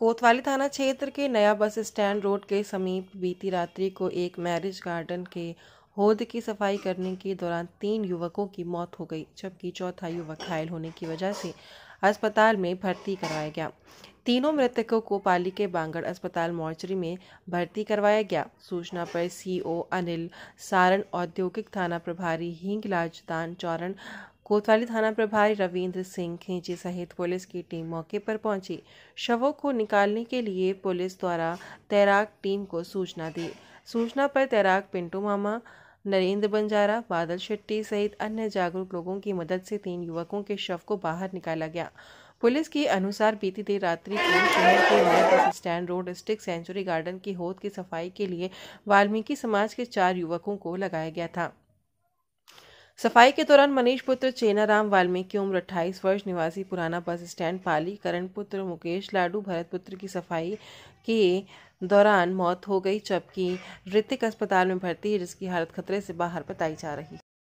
कोतवाली थाना क्षेत्र के नया बस स्टैंड रोड के समीप बीती रात्रि को एक मैरिज गार्डन के होद की सफाई करने के दौरान तीन युवकों की मौत हो गई जबकि चौथा युवक घायल होने की वजह से अस्पताल में भर्ती करवाया गया तीनों मृतकों को पाली के बांगड़ अस्पताल मॉर्चरी में भर्ती करवाया गया सूचना पर सीओ अनिल सारण औद्योगिक थाना प्रभारी हींग लाजदान चौरण कोतवाली थाना प्रभारी रविंद्र सिंह खींची सहित पुलिस की टीम मौके पर पहुंची शवों को निकालने के लिए पुलिस द्वारा तैराक टीम को सूचना दी सूचना पर तैराक पिंटू मामा नरेंद्र बंजारा बादल शेट्टी सहित अन्य जागरूक लोगों की मदद से तीन युवकों के शव को बाहर निकाला गया पुलिस के अनुसार बीती देर रात्रि शहर के नए बस स्टैंड रोड स्टिक सेंचुरी गार्डन की होद की सफाई के लिए वाल्मीकि समाज के चार युवकों को लगाया गया था सफाई के दौरान मनीष पुत्र चेनाराम वाल्मीकि उम्र अट्ठाईस वर्ष निवासी पुराना बस स्टैंड पाली करण पुत्र मुकेश लाडू भरत पुत्र की सफाई के दौरान मौत हो गई जबकि ऋतिक अस्पताल में भर्ती है जिसकी हालत खतरे से बाहर बताई जा रही